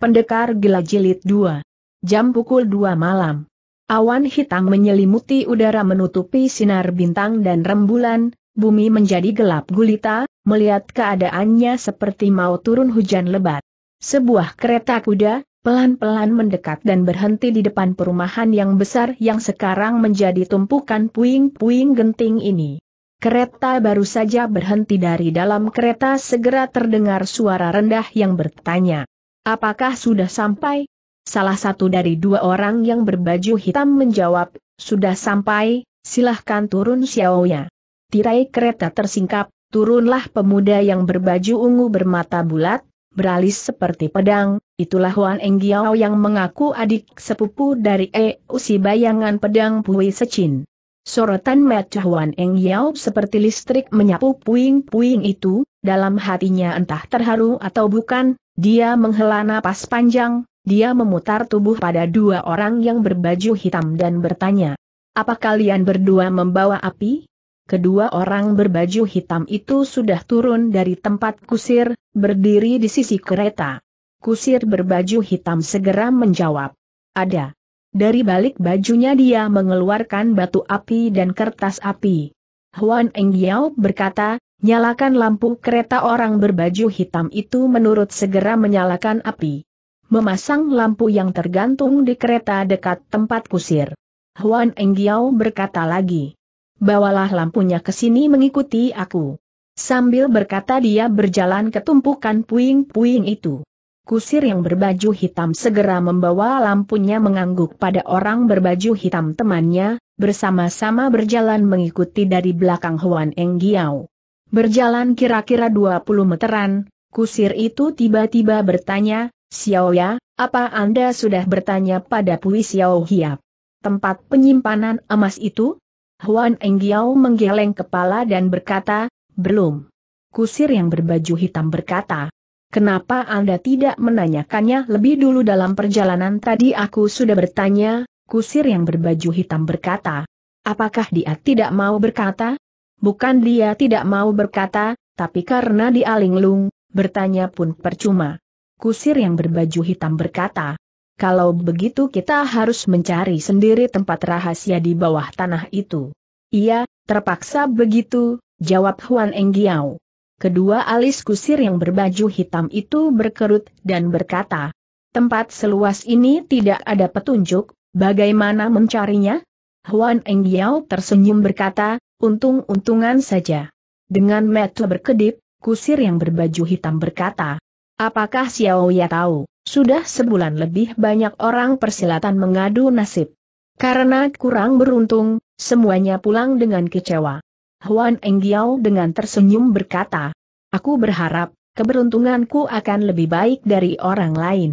Pendekar Gila Jilid 2. Jam pukul 2 malam. Awan hitam menyelimuti udara menutupi sinar bintang dan rembulan, bumi menjadi gelap gulita, melihat keadaannya seperti mau turun hujan lebat. Sebuah kereta kuda, pelan-pelan mendekat dan berhenti di depan perumahan yang besar yang sekarang menjadi tumpukan puing-puing genting ini. Kereta baru saja berhenti dari dalam kereta segera terdengar suara rendah yang bertanya. Apakah sudah sampai? Salah satu dari dua orang yang berbaju hitam menjawab, sudah sampai, silahkan turun Xiaoya. Tirai kereta tersingkap, turunlah pemuda yang berbaju ungu bermata bulat, beralis seperti pedang, itulah Wan Enggiao yang mengaku adik sepupu dari E. Usi bayangan pedang Pui Secin. Sorotan mata Huan Eng seperti listrik menyapu puing-puing itu, dalam hatinya entah terharu atau bukan, dia menghela napas panjang, dia memutar tubuh pada dua orang yang berbaju hitam dan bertanya, apa kalian berdua membawa api? Kedua orang berbaju hitam itu sudah turun dari tempat kusir, berdiri di sisi kereta. Kusir berbaju hitam segera menjawab. Ada. Dari balik bajunya dia mengeluarkan batu api dan kertas api. Huan Engyao berkata, Nyalakan lampu kereta orang berbaju hitam itu menurut segera menyalakan api. Memasang lampu yang tergantung di kereta dekat tempat kusir. Huan Enggiao berkata lagi. Bawalah lampunya ke sini mengikuti aku. Sambil berkata dia berjalan ke tumpukan puing-puing itu. Kusir yang berbaju hitam segera membawa lampunya mengangguk pada orang berbaju hitam temannya, bersama-sama berjalan mengikuti dari belakang Huan Enggiao. Berjalan kira-kira 20 meteran, kusir itu tiba-tiba bertanya, Xiao Ya, apa Anda sudah bertanya pada Pui Xiao Hiap? Tempat penyimpanan emas itu? Huan Enggiao menggeleng kepala dan berkata, belum. Kusir yang berbaju hitam berkata, Kenapa Anda tidak menanyakannya lebih dulu dalam perjalanan tadi aku sudah bertanya, kusir yang berbaju hitam berkata. Apakah dia tidak mau berkata? Bukan dia tidak mau berkata, tapi karena dialinglung, bertanya pun percuma. Kusir yang berbaju hitam berkata, kalau begitu kita harus mencari sendiri tempat rahasia di bawah tanah itu. Iya, terpaksa begitu, jawab Huan Enggiao. Kedua alis kusir yang berbaju hitam itu berkerut dan berkata, Tempat seluas ini tidak ada petunjuk, bagaimana mencarinya? Huan Enggiao tersenyum berkata, Untung-untungan saja. Dengan mata berkedip, kusir yang berbaju hitam berkata, Apakah Xiao Ya tahu, sudah sebulan lebih banyak orang persilatan mengadu nasib. Karena kurang beruntung, semuanya pulang dengan kecewa. Huan Enggiao dengan tersenyum berkata, Aku berharap, keberuntunganku akan lebih baik dari orang lain.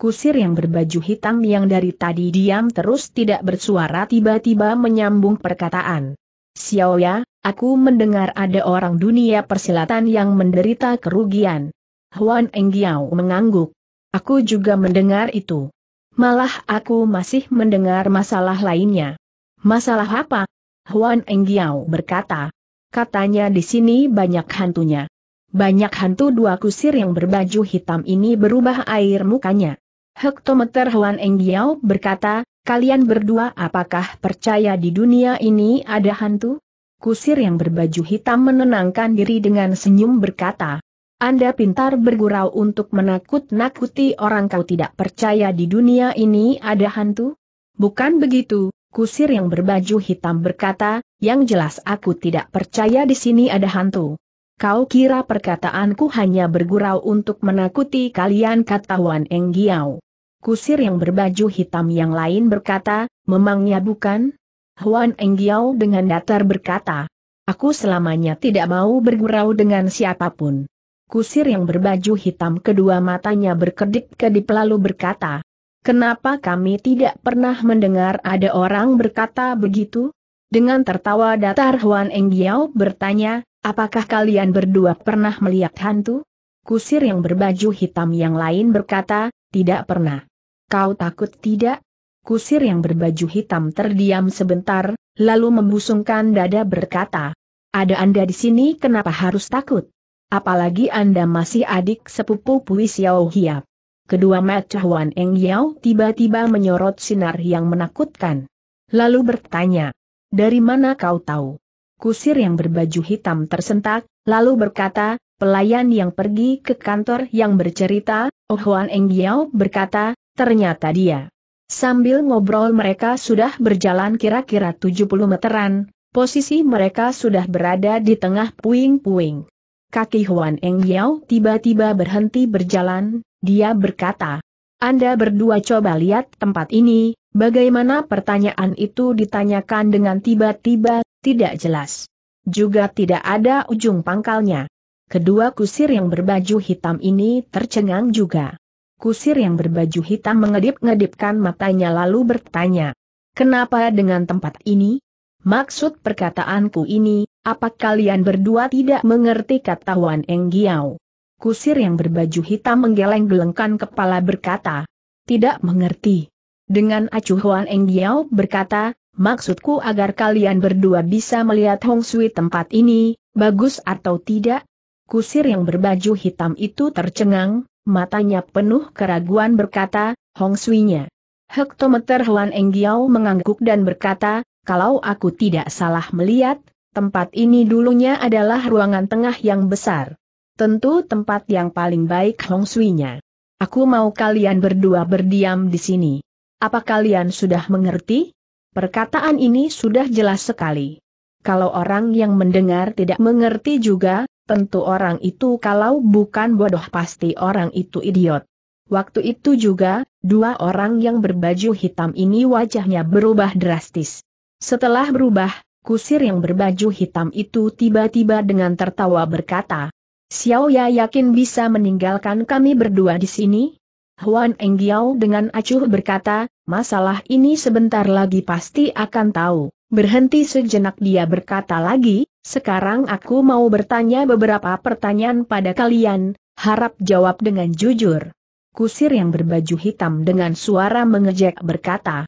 Kusir yang berbaju hitam yang dari tadi diam terus tidak bersuara tiba-tiba menyambung perkataan. Xiaoya, aku mendengar ada orang dunia persilatan yang menderita kerugian. Huan Enggiao mengangguk. Aku juga mendengar itu. Malah aku masih mendengar masalah lainnya. Masalah apa? Huan Enggiao berkata. Katanya di sini banyak hantunya. Banyak hantu dua kusir yang berbaju hitam ini berubah air mukanya. Hektometer Huan Enggiao berkata, Kalian berdua apakah percaya di dunia ini ada hantu? Kusir yang berbaju hitam menenangkan diri dengan senyum berkata. Anda pintar bergurau untuk menakut-nakuti orang kau tidak percaya di dunia ini ada hantu? Bukan begitu, kusir yang berbaju hitam berkata, yang jelas aku tidak percaya di sini ada hantu. Kau kira perkataanku hanya bergurau untuk menakuti kalian kata Wan Enggiao. Kusir yang berbaju hitam yang lain berkata, memangnya bukan? Huan Enggiao dengan datar berkata, aku selamanya tidak mau bergurau dengan siapapun. Kusir yang berbaju hitam kedua matanya berkedip-kedip lalu berkata, kenapa kami tidak pernah mendengar ada orang berkata begitu? Dengan tertawa datar Huan Enggiao bertanya, apakah kalian berdua pernah melihat hantu? Kusir yang berbaju hitam yang lain berkata, tidak pernah. Kau takut tidak? Kusir yang berbaju hitam terdiam sebentar, lalu membusungkan dada berkata. Ada Anda di sini kenapa harus takut? Apalagi Anda masih adik sepupu Pui Xiao Hiap. Kedua mata Huan Eng Yao tiba-tiba menyorot sinar yang menakutkan. Lalu bertanya, dari mana kau tahu? Kusir yang berbaju hitam tersentak, lalu berkata, pelayan yang pergi ke kantor yang bercerita, Oh Huan Eng Giao berkata, ternyata dia. Sambil ngobrol mereka sudah berjalan kira-kira 70 meteran, posisi mereka sudah berada di tengah puing-puing. Kaki Huan Eng Yao tiba-tiba berhenti berjalan, dia berkata, Anda berdua coba lihat tempat ini, bagaimana pertanyaan itu ditanyakan dengan tiba-tiba, tidak jelas. Juga tidak ada ujung pangkalnya. Kedua kusir yang berbaju hitam ini tercengang juga. Kusir yang berbaju hitam mengedip-ngedipkan matanya lalu bertanya, Kenapa dengan tempat ini? Maksud perkataanku ini, apa kalian berdua tidak mengerti kata Wan Enggiao? Kusir yang berbaju hitam menggeleng-gelengkan kepala berkata, Tidak mengerti. Dengan acuh Wan Enggiao berkata, Maksudku agar kalian berdua bisa melihat Hong Sui tempat ini, bagus atau tidak, Kusir yang berbaju hitam itu tercengang, matanya penuh keraguan berkata, Hong Sui-nya. Hektometer Huan Enggiao mengangguk dan berkata, kalau aku tidak salah melihat, tempat ini dulunya adalah ruangan tengah yang besar. Tentu tempat yang paling baik Hong Sui-nya. Aku mau kalian berdua berdiam di sini. Apa kalian sudah mengerti? Perkataan ini sudah jelas sekali. Kalau orang yang mendengar tidak mengerti juga, Tentu orang itu kalau bukan bodoh pasti orang itu idiot. Waktu itu juga, dua orang yang berbaju hitam ini wajahnya berubah drastis. Setelah berubah, kusir yang berbaju hitam itu tiba-tiba dengan tertawa berkata, Xiao Ya yakin bisa meninggalkan kami berdua di sini? Huan Enggiao dengan acuh berkata, masalah ini sebentar lagi pasti akan tahu. Berhenti sejenak dia berkata lagi, sekarang aku mau bertanya beberapa pertanyaan pada kalian, harap jawab dengan jujur. Kusir yang berbaju hitam dengan suara mengejek berkata.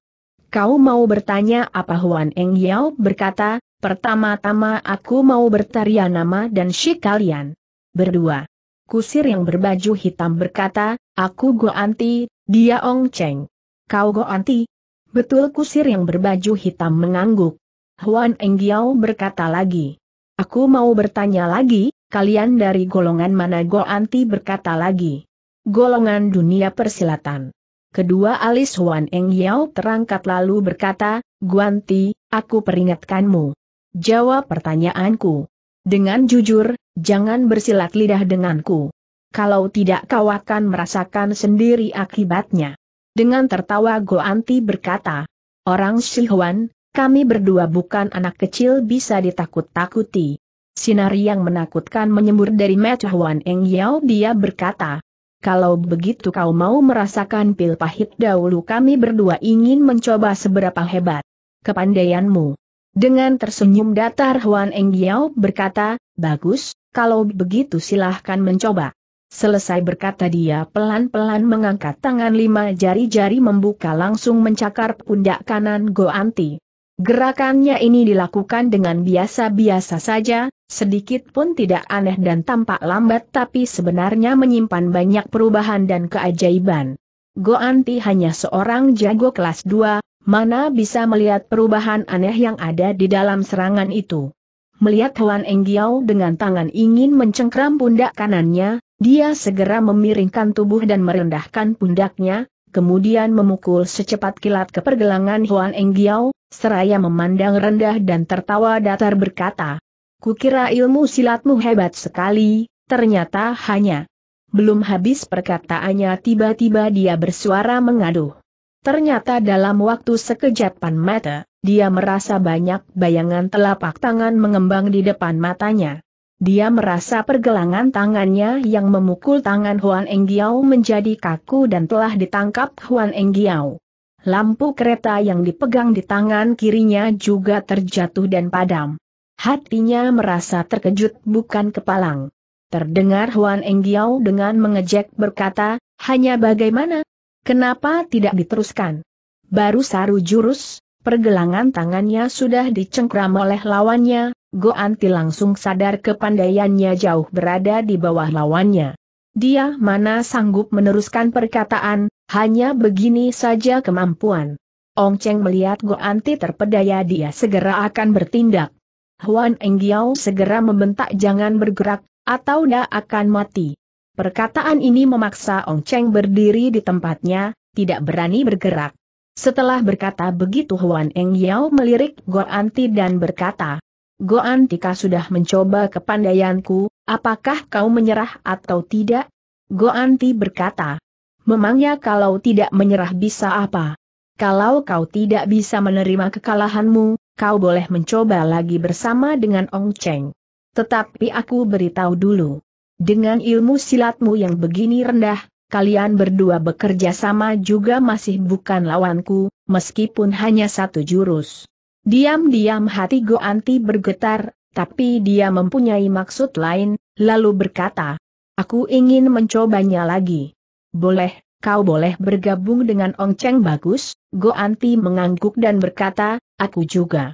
Kau mau bertanya apa Huan Eng Yao berkata, pertama-tama aku mau bertanya nama dan si kalian. Berdua. Kusir yang berbaju hitam berkata, aku anti dia Ong Cheng. Kau anti Betul kusir yang berbaju hitam mengangguk. Huan eng yao berkata lagi. Aku mau bertanya lagi, kalian dari golongan mana Go Anti berkata lagi. Golongan dunia persilatan. Kedua alis Huan Eng Yao terangkat lalu berkata, Guanti, aku peringatkanmu. Jawab pertanyaanku. Dengan jujur, jangan bersilat lidah denganku. Kalau tidak kau akan merasakan sendiri akibatnya. Dengan tertawa Anti berkata, Orang Sihuan, kami berdua bukan anak kecil bisa ditakut-takuti. Sinar yang menakutkan menyembur dari Wan Eng Yau. dia berkata. Kalau begitu kau mau merasakan pil pahit dahulu kami berdua ingin mencoba seberapa hebat. Kepandaianmu. Dengan tersenyum datar Huan Eng Yau berkata, bagus, kalau begitu silahkan mencoba. Selesai berkata dia pelan-pelan mengangkat tangan lima jari-jari membuka langsung mencakar pundak kanan Goanti. Gerakannya ini dilakukan dengan biasa-biasa saja, sedikit pun tidak aneh dan tampak lambat tapi sebenarnya menyimpan banyak perubahan dan keajaiban. Goanti hanya seorang jago kelas 2, mana bisa melihat perubahan aneh yang ada di dalam serangan itu. Melihat Huan Enggiao dengan tangan ingin mencengkram pundak kanannya, dia segera memiringkan tubuh dan merendahkan pundaknya, kemudian memukul secepat kilat ke pergelangan Huan Enggiao, Seraya memandang rendah dan tertawa datar berkata, Kukira ilmu silatmu hebat sekali, ternyata hanya. Belum habis perkataannya tiba-tiba dia bersuara mengaduh. Ternyata dalam waktu sekejapan mata, dia merasa banyak bayangan telapak tangan mengembang di depan matanya. Dia merasa pergelangan tangannya yang memukul tangan Huan Enggiao menjadi kaku dan telah ditangkap Huan Enggiao. Lampu kereta yang dipegang di tangan kirinya juga terjatuh dan padam. Hatinya merasa terkejut bukan kepalang. Terdengar Huan Enggiao dengan mengejek berkata, hanya bagaimana? Kenapa tidak diteruskan? Baru saru jurus, pergelangan tangannya sudah dicengkram oleh lawannya, Goanti langsung sadar kepandaiannya jauh berada di bawah lawannya. Dia mana sanggup meneruskan perkataan, hanya begini saja kemampuan. Ong Cheng melihat Anti terpedaya dia segera akan bertindak. Huan Enggiao segera membentak jangan bergerak, atau dia akan mati. Perkataan ini memaksa Ong Cheng berdiri di tempatnya, tidak berani bergerak. Setelah berkata begitu Huan Eng Yao melirik Anti dan berkata, Anti kau sudah mencoba kepandaianku, apakah kau menyerah atau tidak? Anti berkata, memangnya kalau tidak menyerah bisa apa? Kalau kau tidak bisa menerima kekalahanmu, kau boleh mencoba lagi bersama dengan Ong Cheng. Tetapi aku beritahu dulu. Dengan ilmu silatmu yang begini rendah, kalian berdua bekerja sama juga masih bukan lawanku, meskipun hanya satu jurus. Diam-diam hati Anti bergetar, tapi dia mempunyai maksud lain, lalu berkata, Aku ingin mencobanya lagi boleh, kau boleh bergabung dengan Ong Cheng bagus, Go Anti mengangguk dan berkata, aku juga.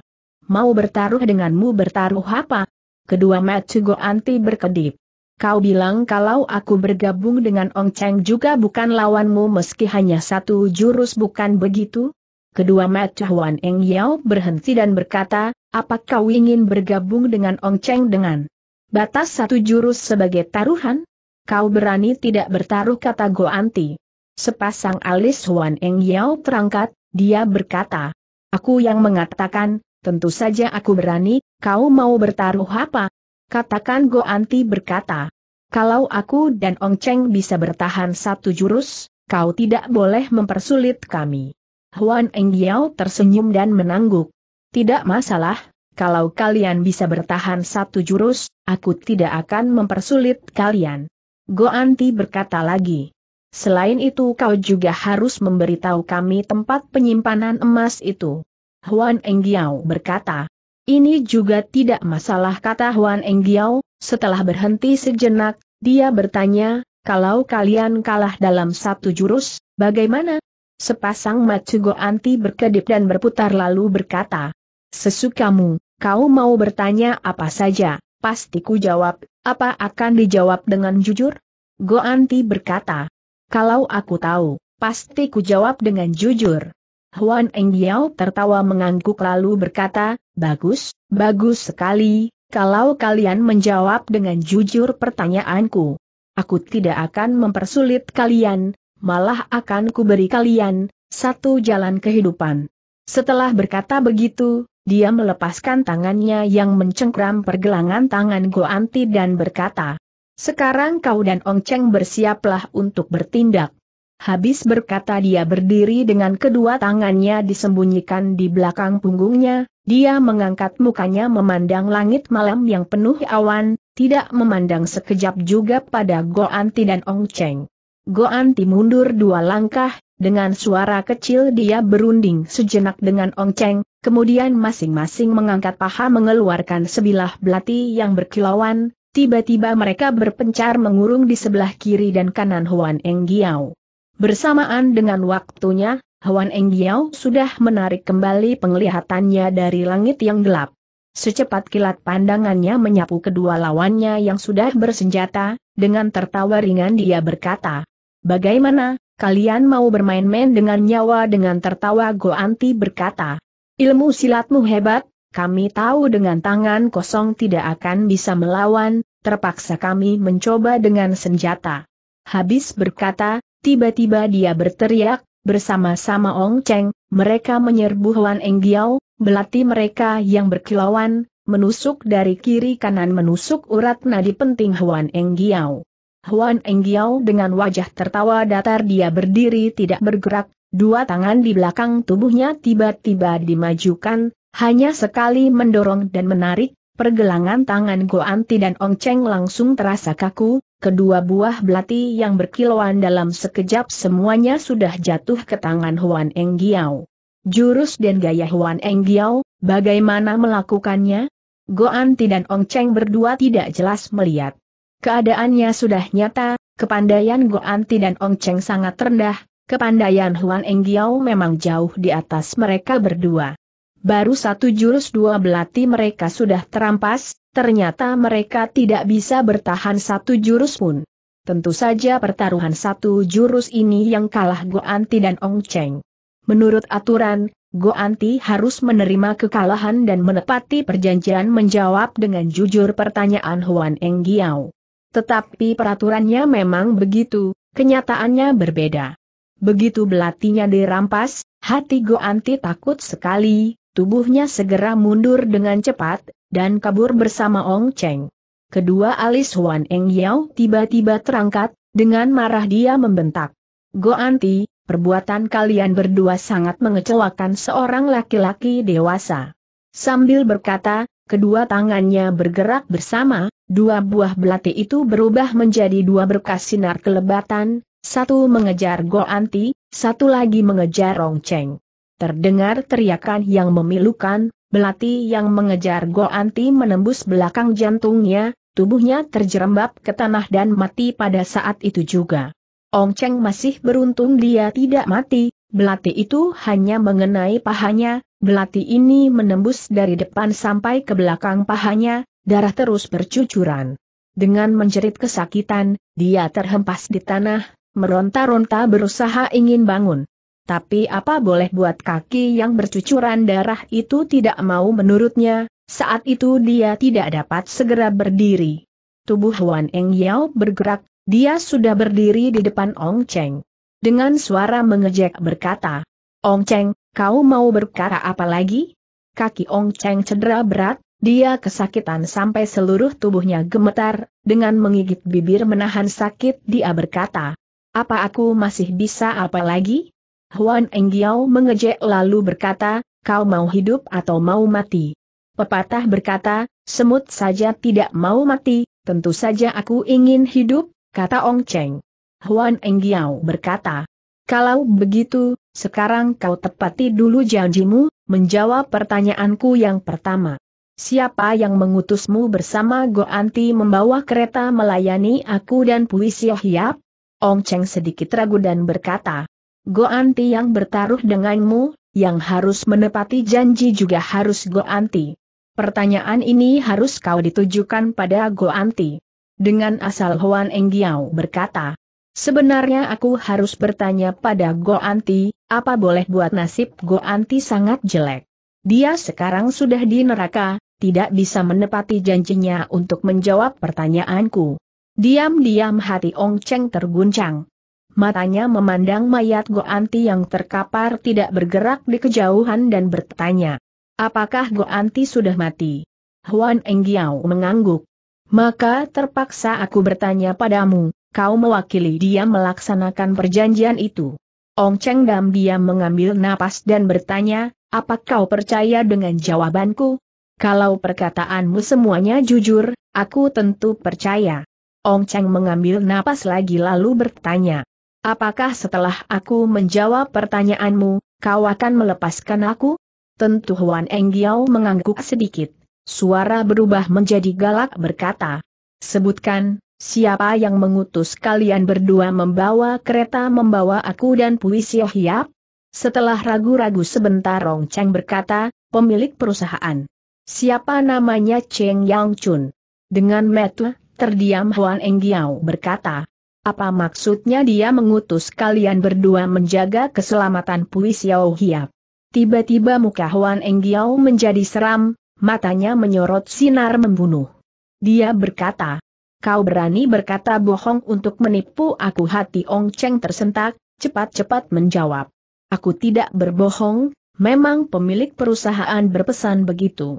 Mau bertaruh denganmu bertaruh apa? Kedua mata Go Anti berkedip. Kau bilang kalau aku bergabung dengan Ong Cheng juga bukan lawanmu meski hanya satu jurus bukan begitu? Kedua mata Huan Eng Yao berhenti dan berkata, apa kau ingin bergabung dengan Ong Cheng dengan batas satu jurus sebagai taruhan? kau berani tidak bertaruh kata Goanti. Sepasang alis Huan Eng Yao terangkat, dia berkata, Aku yang mengatakan, tentu saja aku berani, kau mau bertaruh apa? Katakan Goanti berkata, Kalau aku dan Ong Cheng bisa bertahan satu jurus, kau tidak boleh mempersulit kami. Huan Eng Yao tersenyum dan menangguk. Tidak masalah, kalau kalian bisa bertahan satu jurus, aku tidak akan mempersulit kalian. Goanti berkata lagi. Selain itu kau juga harus memberitahu kami tempat penyimpanan emas itu. Huan Enggiao berkata. Ini juga tidak masalah kata Huan Enggiao, setelah berhenti sejenak, dia bertanya, kalau kalian kalah dalam satu jurus, bagaimana? Sepasang mata Goanti berkedip dan berputar lalu berkata, Sesukamu, kau mau bertanya apa saja, pasti ku jawab, apa akan dijawab dengan jujur? Goanti berkata, kalau aku tahu, pasti ku jawab dengan jujur. Huan Engyao tertawa mengangguk lalu berkata, bagus, bagus sekali, kalau kalian menjawab dengan jujur pertanyaanku. Aku tidak akan mempersulit kalian, malah akan kuberi kalian, satu jalan kehidupan. Setelah berkata begitu, dia melepaskan tangannya yang mencengkram pergelangan tangan Goanti dan berkata, Sekarang kau dan Ong Cheng bersiaplah untuk bertindak. Habis berkata dia berdiri dengan kedua tangannya disembunyikan di belakang punggungnya, dia mengangkat mukanya memandang langit malam yang penuh awan, tidak memandang sekejap juga pada Goanti dan Ong Cheng. Goanti mundur dua langkah, dengan suara kecil dia berunding sejenak dengan Ong Cheng, kemudian masing-masing mengangkat paha mengeluarkan sebilah belati yang berkilauan, tiba-tiba mereka berpencar mengurung di sebelah kiri dan kanan Huan Enggiao. Bersamaan dengan waktunya, Huan Enggiao sudah menarik kembali penglihatannya dari langit yang gelap. Secepat kilat pandangannya menyapu kedua lawannya yang sudah bersenjata, dengan tertawa ringan dia berkata, Bagaimana, kalian mau bermain-main dengan nyawa dengan tertawa Goanti berkata, Ilmu silatmu hebat, kami tahu dengan tangan kosong tidak akan bisa melawan, terpaksa kami mencoba dengan senjata. Habis berkata, tiba-tiba dia berteriak, bersama-sama Ong Cheng, mereka menyerbu Huan Eng Giao, belati mereka yang berkilauan, menusuk dari kiri kanan menusuk urat nadi penting Huan Eng Giao. Huan Eng Giao dengan wajah tertawa datar dia berdiri tidak bergerak, Dua tangan di belakang tubuhnya tiba-tiba dimajukan, hanya sekali mendorong dan menarik, pergelangan tangan Goanti dan Ong Cheng langsung terasa kaku, kedua buah belati yang berkilauan dalam sekejap semuanya sudah jatuh ke tangan Huan Eng Giao. Jurus dan gaya Huan Eng Giao, bagaimana melakukannya? Goanti dan Ong Cheng berdua tidak jelas melihat. Keadaannya sudah nyata, kepandaian Goanti dan Ong Cheng sangat rendah, Kepandaian Huan Enggiao memang jauh di atas mereka berdua. Baru satu jurus dua belati mereka sudah terampas, ternyata mereka tidak bisa bertahan satu jurus pun. Tentu saja pertaruhan satu jurus ini yang kalah Go dan Ong Cheng. Menurut aturan, Go harus menerima kekalahan dan menepati perjanjian menjawab dengan jujur pertanyaan Huan Enggiao. Tetapi peraturannya memang begitu, kenyataannya berbeda. Begitu belatinya dirampas, hati Goanti takut sekali, tubuhnya segera mundur dengan cepat, dan kabur bersama Ong Cheng. Kedua alis Huan Eng Yao tiba-tiba terangkat, dengan marah dia membentak. Goanti, perbuatan kalian berdua sangat mengecewakan seorang laki-laki dewasa. Sambil berkata, kedua tangannya bergerak bersama, dua buah belati itu berubah menjadi dua berkas sinar kelebatan, satu mengejar Go ah. Anti, satu lagi mengejar Rong Cheng. Terdengar teriakan yang memilukan, belati yang mengejar Go Anti menembus belakang jantungnya, tubuhnya terjerembab ke tanah dan mati pada saat itu juga. Ong Cheng masih beruntung dia tidak mati, belati itu hanya mengenai pahanya, belati ini menembus dari depan sampai ke belakang pahanya, darah terus bercucuran. Dengan menjerit kesakitan, dia terhempas di tanah, meronta-ronta berusaha ingin bangun. Tapi apa boleh buat kaki yang bercucuran darah itu tidak mau menurutnya, saat itu dia tidak dapat segera berdiri. Tubuh Huan Eng Yao bergerak, dia sudah berdiri di depan Ong Cheng. Dengan suara mengejek berkata, Ong Cheng, kau mau berkara apa lagi? Kaki Ong Cheng cedera berat, dia kesakitan sampai seluruh tubuhnya gemetar, dengan mengigit bibir menahan sakit dia berkata, apa aku masih bisa apa lagi? Huan Enggiao mengejek lalu berkata, kau mau hidup atau mau mati? Pepatah berkata, semut saja tidak mau mati, tentu saja aku ingin hidup, kata Ong Cheng. Huan Enggiao berkata, kalau begitu, sekarang kau tepati dulu janjimu, menjawab pertanyaanku yang pertama. Siapa yang mengutusmu bersama Goanti membawa kereta melayani aku dan Puisi Hiap? Ong Cheng sedikit ragu dan berkata, "Go Anti yang bertaruh denganmu, yang harus menepati janji juga harus Go Anti. Pertanyaan ini harus kau ditujukan pada Go Anti." Dengan asal Huan Giao berkata, Sebenarnya aku harus bertanya pada Go Anti, apa boleh buat nasib Go Anti sangat jelek. Dia sekarang sudah di neraka, tidak bisa menepati janjinya untuk menjawab pertanyaanku. Diam-diam hati Ong Cheng terguncang. Matanya memandang mayat Goanti yang terkapar tidak bergerak di kejauhan dan bertanya. Apakah Goanti sudah mati? Huan Enggiao mengangguk. Maka terpaksa aku bertanya padamu, kau mewakili dia melaksanakan perjanjian itu. Ong Cheng Dam diam mengambil napas dan bertanya, apa kau percaya dengan jawabanku? Kalau perkataanmu semuanya jujur, aku tentu percaya. Ong Cheng mengambil napas lagi lalu bertanya. Apakah setelah aku menjawab pertanyaanmu, kau akan melepaskan aku? Tentu Huan Eng Giao mengangguk sedikit. Suara berubah menjadi galak berkata. Sebutkan, siapa yang mengutus kalian berdua membawa kereta membawa aku dan Pui Sio Hiap? Setelah ragu-ragu sebentar Rong Cheng berkata, pemilik perusahaan. Siapa namanya Cheng Yang Chun? Dengan metu, Terdiam Huan Enggiao berkata, apa maksudnya dia mengutus kalian berdua menjaga keselamatan Pui Xiao Hiap? Tiba-tiba muka Huan Enggiao menjadi seram, matanya menyorot sinar membunuh. Dia berkata, kau berani berkata bohong untuk menipu aku hati Ong Cheng tersentak, cepat-cepat menjawab. Aku tidak berbohong, memang pemilik perusahaan berpesan begitu.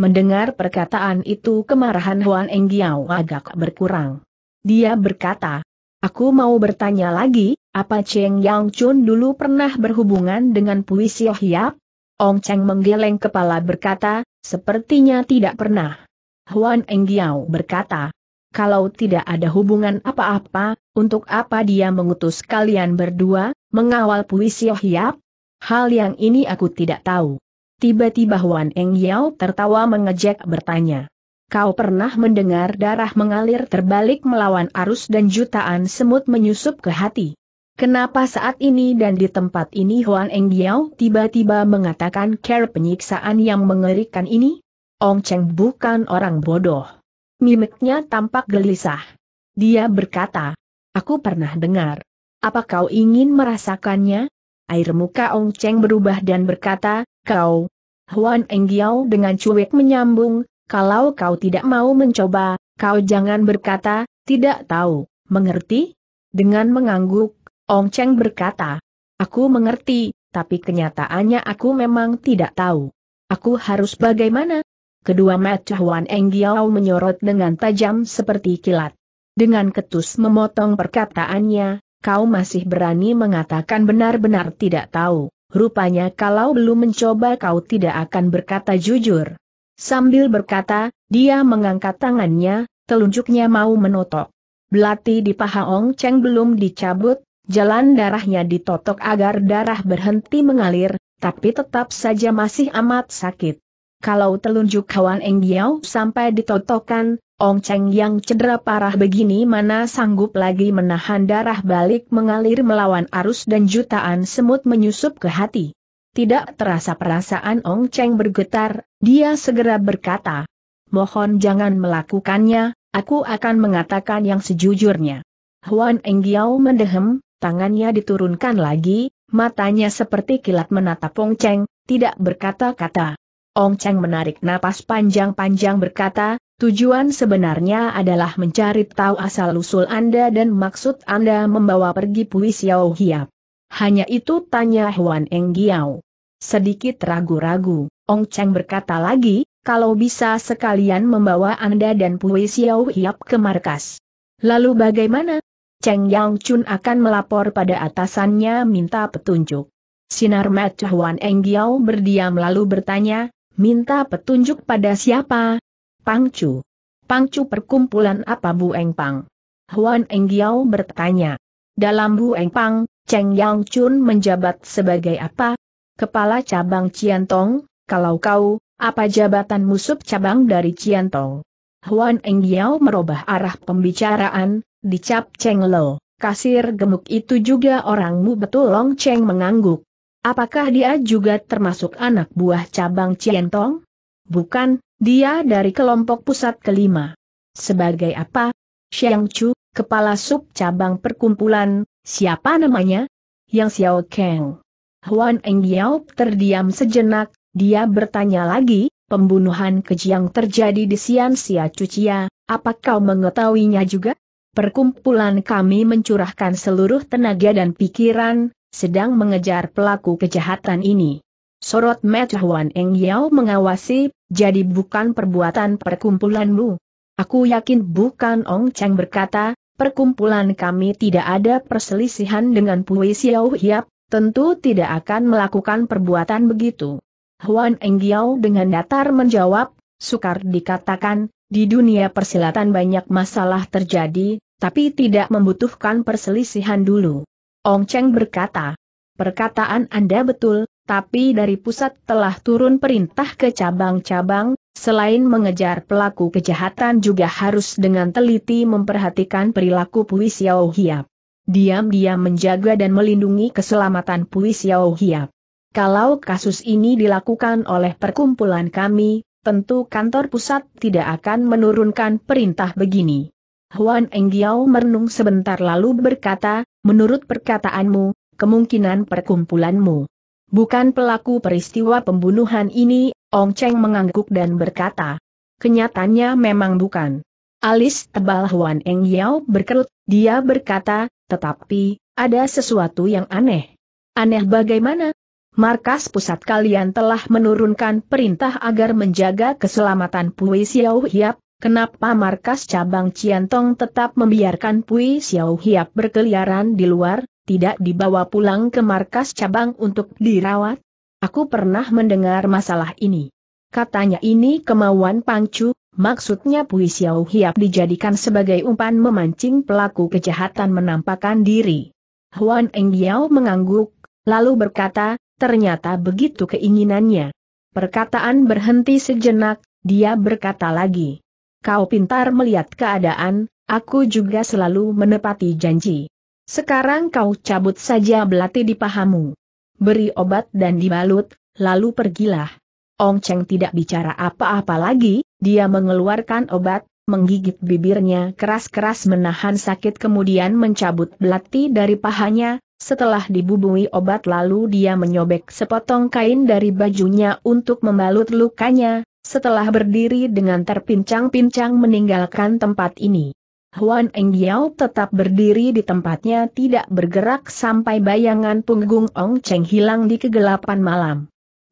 Mendengar perkataan itu kemarahan Huan Enggiao agak berkurang. Dia berkata, Aku mau bertanya lagi, apa Cheng Yang Chun dulu pernah berhubungan dengan Pui Oh Hiap? Ong Cheng menggeleng kepala berkata, sepertinya tidak pernah. Huan Enggiao berkata, kalau tidak ada hubungan apa-apa, untuk apa dia mengutus kalian berdua, mengawal Pui Oh Hiap? Hal yang ini aku tidak tahu. Tiba-tiba Huan Eng Yao tertawa mengejek bertanya. Kau pernah mendengar darah mengalir terbalik melawan arus dan jutaan semut menyusup ke hati. Kenapa saat ini dan di tempat ini Huan Eng Yao tiba-tiba mengatakan care penyiksaan yang mengerikan ini? Ong Cheng bukan orang bodoh. Mimiknya tampak gelisah. Dia berkata, aku pernah dengar. Apa kau ingin merasakannya? Air muka Ong Cheng berubah dan berkata, Kau, Huan Enggiao dengan cuek menyambung, kalau kau tidak mau mencoba, kau jangan berkata, tidak tahu, mengerti? Dengan mengangguk, Ong Cheng berkata, aku mengerti, tapi kenyataannya aku memang tidak tahu. Aku harus bagaimana? Kedua mata Huan Enggiao menyorot dengan tajam seperti kilat. Dengan ketus memotong perkataannya, kau masih berani mengatakan benar-benar tidak tahu rupanya kalau belum mencoba kau tidak akan berkata jujur. Sambil berkata, dia mengangkat tangannya, telunjuknya mau menotok. Belati di paha Ong Cheng belum dicabut, jalan darahnya ditotok agar darah berhenti mengalir, tapi tetap saja masih amat sakit kalau telunjuk kawan Eng sampai ditotokan, Ong Cheng yang cedera parah begini mana sanggup lagi menahan darah balik mengalir melawan arus dan jutaan semut menyusup ke hati. Tidak terasa perasaan Ong Cheng bergetar, dia segera berkata, Mohon jangan melakukannya, aku akan mengatakan yang sejujurnya. Huan Enggiao mendehem, tangannya diturunkan lagi, matanya seperti kilat menatap Ong Cheng, tidak berkata-kata. Ong Cheng menarik napas panjang-panjang berkata, tujuan sebenarnya adalah mencari tahu asal-usul Anda dan maksud Anda membawa pergi Pui Xiao Hiap. Hanya itu tanya Huan Eng Giao. Sedikit ragu-ragu, Ong Cheng berkata lagi, kalau bisa sekalian membawa Anda dan Pui Xiao Hiap ke markas. Lalu bagaimana? Cheng Yang Chun akan melapor pada atasannya minta petunjuk. Sinar mata Huan Giao berdiam lalu bertanya, Minta petunjuk pada siapa? Pangcu. Pangcu perkumpulan apa Bu Engpang? Huan Enggiao bertanya. Dalam Bu Engpang, Cheng Yang Chun menjabat sebagai apa? Kepala cabang Ciantong, kalau kau, apa jabatan musuh cabang dari Ciantong? Huan Enggiao merubah arah pembicaraan, dicap Cheng Lo, kasir gemuk itu juga orangmu betul Long Cheng mengangguk. Apakah dia juga termasuk anak buah cabang Cientong? Bukan, dia dari kelompok pusat kelima. Sebagai apa? Xiang Chu, kepala sub cabang perkumpulan, siapa namanya? Yang Xiao Kang. Huan Eng Yao terdiam sejenak, dia bertanya lagi, pembunuhan keji yang terjadi di Sian Sia Cucia, apa kau mengetahuinya juga? Perkumpulan kami mencurahkan seluruh tenaga dan pikiran, sedang mengejar pelaku kejahatan ini. Sorot Mei Huan Eng Yao mengawasi, jadi bukan perbuatan perkumpulanmu. Aku yakin bukan Ong Cheng berkata, perkumpulan kami tidak ada perselisihan dengan Pui Xiao Hiap, tentu tidak akan melakukan perbuatan begitu. Huan Eng Yao dengan datar menjawab, sukar dikatakan, di dunia persilatan banyak masalah terjadi, tapi tidak membutuhkan perselisihan dulu. Ong Cheng berkata. Perkataan Anda betul, tapi dari pusat telah turun perintah ke cabang-cabang, selain mengejar pelaku kejahatan juga harus dengan teliti memperhatikan perilaku Pui Xiao Hiap. Diam-diam menjaga dan melindungi keselamatan Pui Xiao Hiap. Kalau kasus ini dilakukan oleh perkumpulan kami, tentu kantor pusat tidak akan menurunkan perintah begini. Huan Enggiao merenung sebentar lalu berkata, Menurut perkataanmu, kemungkinan perkumpulanmu. Bukan pelaku peristiwa pembunuhan ini, Ong Cheng mengangguk dan berkata. Kenyataannya memang bukan. Alis tebal Huan Eng Yao berkerut, dia berkata, tetapi, ada sesuatu yang aneh. Aneh bagaimana? Markas pusat kalian telah menurunkan perintah agar menjaga keselamatan Pui Xiao Hiap, Kenapa markas cabang Ciantong tetap membiarkan Pui Xiao Hiap berkeliaran di luar, tidak dibawa pulang ke markas cabang untuk dirawat? Aku pernah mendengar masalah ini. Katanya ini kemauan Pangcu, maksudnya Pui Xiao Hiap dijadikan sebagai umpan memancing pelaku kejahatan menampakkan diri. Huan Eng Biao mengangguk, lalu berkata, ternyata begitu keinginannya. Perkataan berhenti sejenak, dia berkata lagi. Kau pintar melihat keadaan, aku juga selalu menepati janji. Sekarang kau cabut saja belati di pahamu. Beri obat dan dibalut, lalu pergilah. Ong Cheng tidak bicara apa-apa lagi, dia mengeluarkan obat, menggigit bibirnya keras-keras menahan sakit kemudian mencabut belati dari pahanya, setelah dibubui obat lalu dia menyobek sepotong kain dari bajunya untuk membalut lukanya, setelah berdiri dengan terpincang-pincang meninggalkan tempat ini, Huan Eng Yau tetap berdiri di tempatnya tidak bergerak sampai bayangan punggung Ong Cheng hilang di kegelapan malam.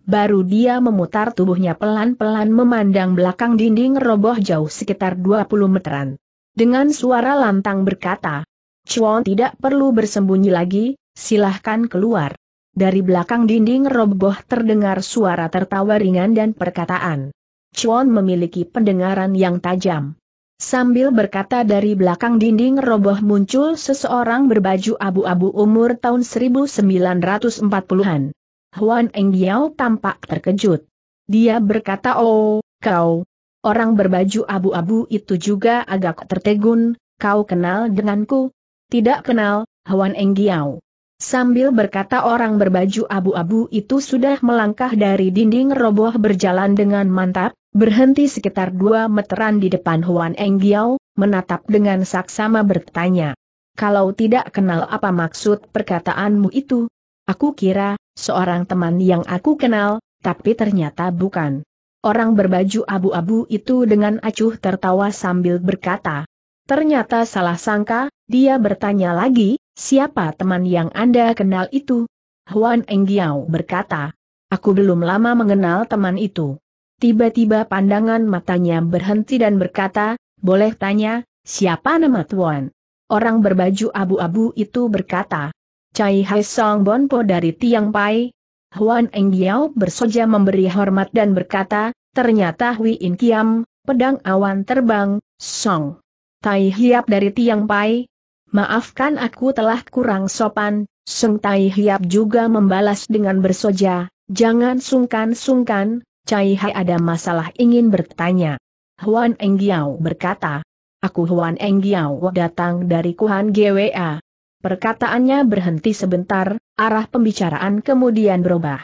Baru dia memutar tubuhnya pelan-pelan memandang belakang dinding roboh jauh sekitar 20 meteran. Dengan suara lantang berkata, Chuan tidak perlu bersembunyi lagi, silahkan keluar. Dari belakang dinding roboh terdengar suara tertawa ringan dan perkataan. Chuan memiliki pendengaran yang tajam. Sambil berkata dari belakang dinding roboh muncul seseorang berbaju abu-abu umur tahun 1940-an. Huan Eng Enggiao tampak terkejut. Dia berkata oh, kau. Orang berbaju abu-abu itu juga agak tertegun, kau kenal denganku? Tidak kenal, Huan Eng Enggiao. Sambil berkata orang berbaju abu-abu itu sudah melangkah dari dinding roboh berjalan dengan mantap, berhenti sekitar dua meteran di depan Huan Enggiao, menatap dengan saksama bertanya. Kalau tidak kenal apa maksud perkataanmu itu? Aku kira, seorang teman yang aku kenal, tapi ternyata bukan. Orang berbaju abu-abu itu dengan acuh tertawa sambil berkata. Ternyata salah sangka, dia bertanya lagi, Siapa teman yang Anda kenal itu? Huan Enggiao berkata. Aku belum lama mengenal teman itu. Tiba-tiba pandangan matanya berhenti dan berkata, boleh tanya, siapa nama Tuan? Orang berbaju abu-abu itu berkata, Cai Hai Song Bonpo dari Tiang Pai. Huan Enggiao bersoja memberi hormat dan berkata, ternyata Hui In Kiam, pedang awan terbang, Song. Tai Hiap dari Tiang Pai, Maafkan aku telah kurang sopan, Seng Tai Hiap juga membalas dengan bersoja, jangan sungkan-sungkan, Cai Hai ada masalah ingin bertanya. Huan Enggiao berkata, Aku Huan Enggiao datang dari Kuhan GWA. Perkataannya berhenti sebentar, arah pembicaraan kemudian berubah.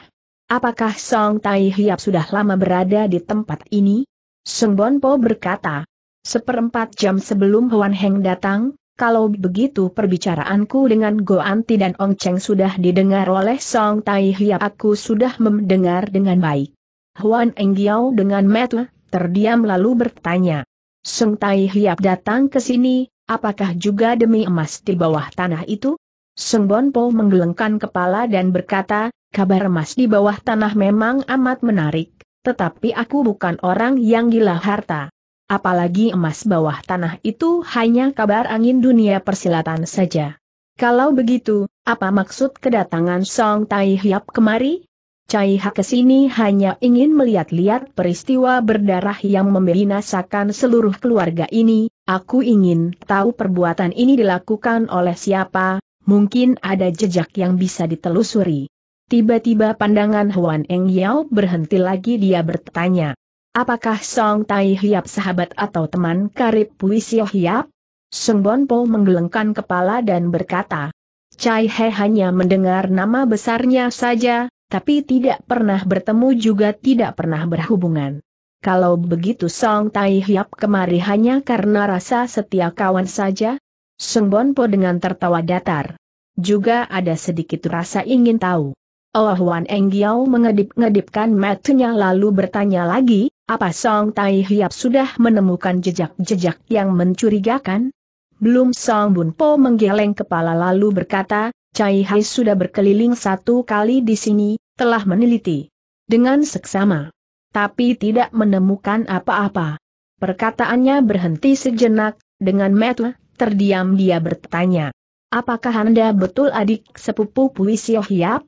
Apakah Song Tai Hiap sudah lama berada di tempat ini? Seng Bonpo berkata, seperempat jam sebelum Huan Heng datang, kalau begitu perbicaraanku dengan Goanti dan Ong Cheng sudah didengar oleh Song Tai Hiap aku sudah mendengar dengan baik. Huan Enggiao dengan metu terdiam lalu bertanya. Song Tai Hiap datang ke sini, apakah juga demi emas di bawah tanah itu? Song Bon menggelengkan kepala dan berkata, kabar emas di bawah tanah memang amat menarik, tetapi aku bukan orang yang gila harta apalagi emas bawah tanah itu hanya kabar angin dunia persilatan saja. Kalau begitu, apa maksud kedatangan Song Tai Hiap kemari? Cai Ha kesini hanya ingin melihat-lihat peristiwa berdarah yang membinasakan seluruh keluarga ini, aku ingin tahu perbuatan ini dilakukan oleh siapa, mungkin ada jejak yang bisa ditelusuri. Tiba-tiba pandangan Huan Eng Yao berhenti lagi dia bertanya. Apakah Song Tai Hiap sahabat atau teman karib puisi Hiap? Sung Bon menggelengkan kepala dan berkata, Chai He hanya mendengar nama besarnya saja, tapi tidak pernah bertemu juga tidak pernah berhubungan. Kalau begitu Song Tai Hiap kemari hanya karena rasa setia kawan saja? Sung Bon dengan tertawa datar. Juga ada sedikit rasa ingin tahu. Oh Wan Enggiao mengedip-ngedipkan matanya lalu bertanya lagi, apa Song Tai Hiap sudah menemukan jejak-jejak yang mencurigakan? Belum Song Bun Po menggeleng kepala lalu berkata, Cai Hai sudah berkeliling satu kali di sini, telah meneliti. Dengan seksama. Tapi tidak menemukan apa-apa. Perkataannya berhenti sejenak, dengan metu, terdiam dia bertanya. Apakah Anda betul adik sepupu Pui Sio Hiap?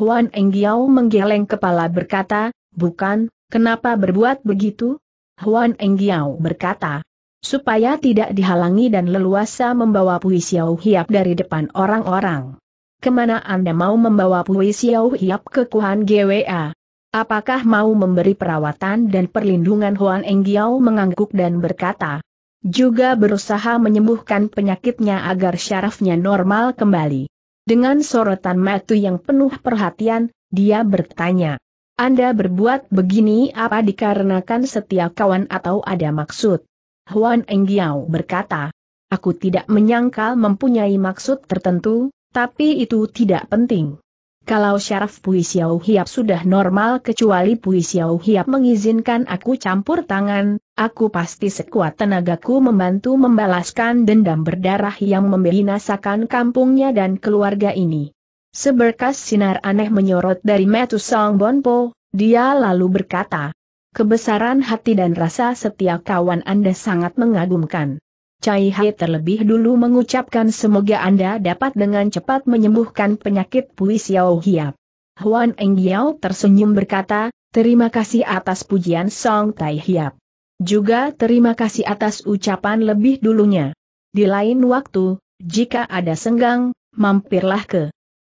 Huan Enggiao menggeleng kepala berkata, bukan, Kenapa berbuat begitu? Huan Enggiao berkata, supaya tidak dihalangi dan leluasa membawa Pui Xiao Hiap dari depan orang-orang. Kemana Anda mau membawa Pui Xiao Hiap ke Kuan GWA? Apakah mau memberi perawatan dan perlindungan Huan Enggiao mengangguk dan berkata, juga berusaha menyembuhkan penyakitnya agar syarafnya normal kembali. Dengan sorotan matu yang penuh perhatian, dia bertanya, anda berbuat begini apa dikarenakan setia kawan atau ada maksud? Huan Enggiao berkata, Aku tidak menyangkal mempunyai maksud tertentu, tapi itu tidak penting. Kalau syaraf Pui Hiap sudah normal kecuali Pui Hiap mengizinkan aku campur tangan, aku pasti sekuat tenagaku membantu membalaskan dendam berdarah yang membinasakan kampungnya dan keluarga ini. Seberkas sinar aneh menyorot dari Metu Song Bonpo, dia lalu berkata, Kebesaran hati dan rasa setia kawan Anda sangat mengagumkan. Cai Hai terlebih dulu mengucapkan semoga Anda dapat dengan cepat menyembuhkan penyakit Pui Xiao Hiap. Huan Eng Yao tersenyum berkata, terima kasih atas pujian Song Tai Hiap. Juga terima kasih atas ucapan lebih dulunya. Di lain waktu, jika ada senggang, mampirlah ke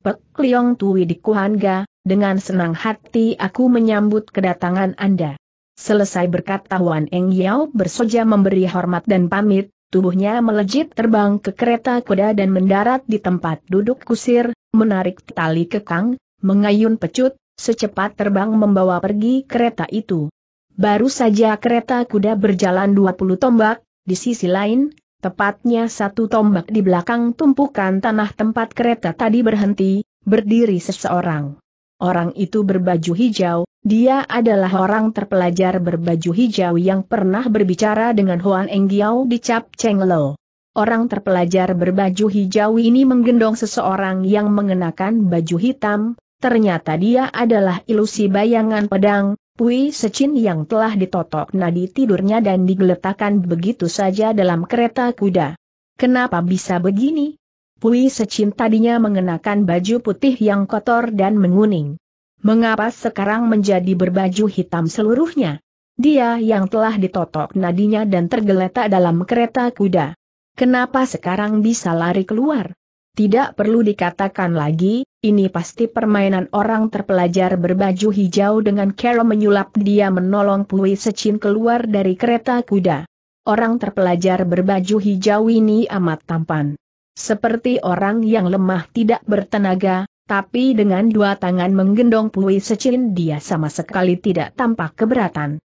Pek Liong Tui di Kuhanga, dengan senang hati aku menyambut kedatangan Anda. Selesai berkata Wan Eng Yao bersoja memberi hormat dan pamit, tubuhnya melejit terbang ke kereta kuda dan mendarat di tempat duduk kusir, menarik tali kekang, mengayun pecut, secepat terbang membawa pergi kereta itu. Baru saja kereta kuda berjalan 20 tombak, di sisi lain, Tepatnya satu tombak di belakang tumpukan tanah tempat kereta tadi berhenti, berdiri seseorang. Orang itu berbaju hijau, dia adalah orang terpelajar berbaju hijau yang pernah berbicara dengan Huan Enggiao di Cap Cheng Lo. Orang terpelajar berbaju hijau ini menggendong seseorang yang mengenakan baju hitam, ternyata dia adalah ilusi bayangan pedang, Pui Secin yang telah ditotok nadi tidurnya dan digeletakkan begitu saja dalam kereta kuda. Kenapa bisa begini? Pui Secin tadinya mengenakan baju putih yang kotor dan menguning. Mengapa sekarang menjadi berbaju hitam seluruhnya? Dia yang telah ditotok nadinya dan tergeletak dalam kereta kuda. Kenapa sekarang bisa lari keluar? Tidak perlu dikatakan lagi, ini pasti permainan orang terpelajar berbaju hijau dengan Carol menyulap dia menolong Pui Secin keluar dari kereta kuda. Orang terpelajar berbaju hijau ini amat tampan. Seperti orang yang lemah tidak bertenaga, tapi dengan dua tangan menggendong Pui Secin dia sama sekali tidak tampak keberatan.